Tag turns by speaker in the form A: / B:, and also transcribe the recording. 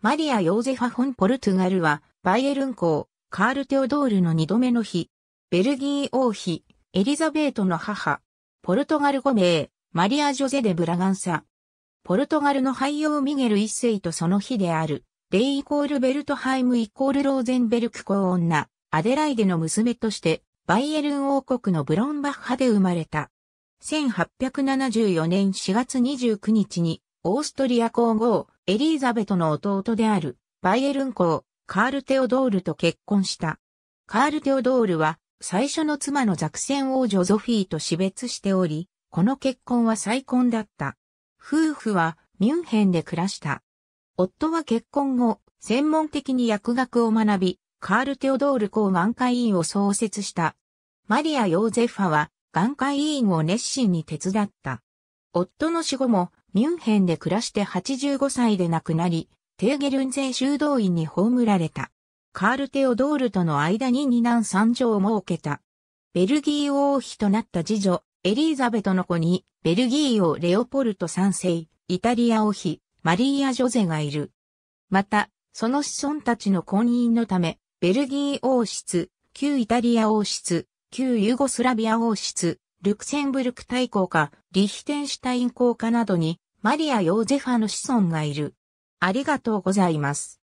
A: マリア・
B: ヨーゼファ・フォン・ポルトゥガルは、バイエルン公、カール・テオドールの二度目の日、ベルギー王妃、エリザベートの母、ポルトガル5名、マリア・ジョゼ・デ・ブラガンサ。ポルトガルの俳優ミゲル一世とその日である、レイ・イコール・ベルトハイム・イコール・ローゼンベルク公女、アデライデの娘として、バイエルン王国のブロンバッハで生まれた。1874年4月29日に、オーストリア皇后、エリーザベトの弟である、バイエルン公、カール・テオドールと結婚した。カール・テオドールは、最初の妻のザクセン王女ゾフィーと死別しており、この結婚は再婚だった。夫婦は、ミュンヘンで暮らした。夫は結婚後、専門的に薬学を学び、カール・テオドール公眼科医院を創設した。マリア・ヨーゼファは、眼科医院を熱心に手伝った。夫の死後も、ミュンヘンで暮らして85歳で亡くなり、テーゲルンゼ修道院に葬られた。カール・テオドールとの間に二男三女を設けた。ベルギー王妃となった次女、エリーザベトの子に、ベルギー王レオポルト三世、イタリア王妃、マリーア・ジョゼがいる。また、その子孫たちの婚姻のため、ベルギー王室、旧イタリア王室、旧ユーゴスラビア王室、ルクセンブルク大公か、リヒテンシュタイン公かなどに、マリア・ヨーゼファの子孫がいる。ありがとうございます。